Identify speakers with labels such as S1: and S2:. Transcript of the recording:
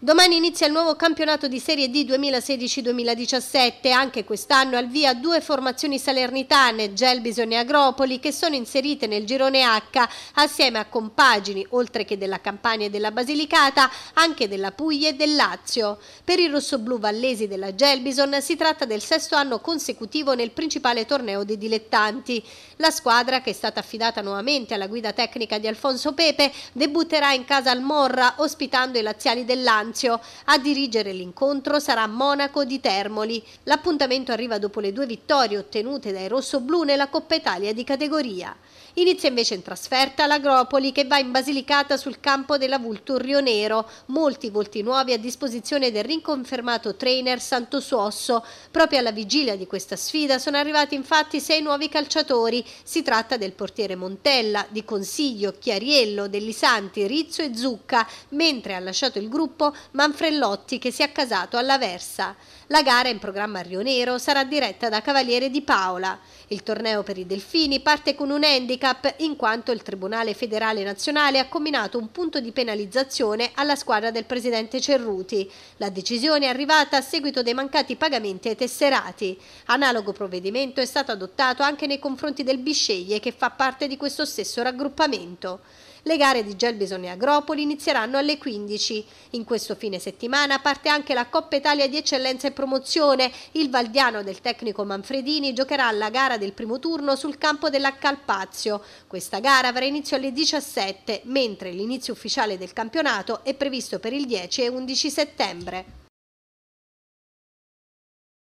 S1: Domani inizia il nuovo campionato di Serie D 2016-2017, anche quest'anno al via due formazioni salernitane, Gelbison e Agropoli, che sono inserite nel girone H assieme a compagini, oltre che della Campania e della Basilicata, anche della Puglia e del Lazio. Per i rossoblù vallesi della Gelbison si tratta del sesto anno consecutivo nel principale torneo dei dilettanti. La squadra, che è stata affidata nuovamente alla guida tecnica di Alfonso Pepe, debutterà in casa al Morra, ospitando i laziali dell'anno Sanzio. A dirigere l'incontro sarà Monaco di Termoli. L'appuntamento arriva dopo le due vittorie ottenute dai rossoblù nella Coppa Italia di categoria. Inizia invece in trasferta l'Agropoli che va in Basilicata sul campo della Vulturrio Nero. Molti volti nuovi a disposizione del rinconfermato trainer Santo Suosso. Proprio alla vigilia di questa sfida sono arrivati infatti sei nuovi calciatori. Si tratta del portiere Montella, di Consiglio, Chiariello, Dellisanti, Rizzo e Zucca, mentre ha lasciato il gruppo Manfrellotti che si è accasato alla Versa. La gara in programma a Rio Nero sarà diretta da Cavaliere di Paola. Il torneo per i Delfini parte con un handicap in quanto il Tribunale Federale Nazionale ha combinato un punto di penalizzazione alla squadra del presidente Cerruti. La decisione è arrivata a seguito dei mancati pagamenti ai tesserati. Analogo provvedimento è stato adottato anche nei confronti del Bisceglie che fa parte di questo stesso raggruppamento. Le gare di Gelbison e Agropoli inizieranno alle 15. In questo fine settimana parte anche la Coppa Italia di Eccellenza e Promozione. Il Valdiano del tecnico Manfredini giocherà la gara del primo turno sul campo della Calpazio. Questa gara avrà inizio alle 17, mentre l'inizio ufficiale del campionato è previsto per il 10 e 11 settembre.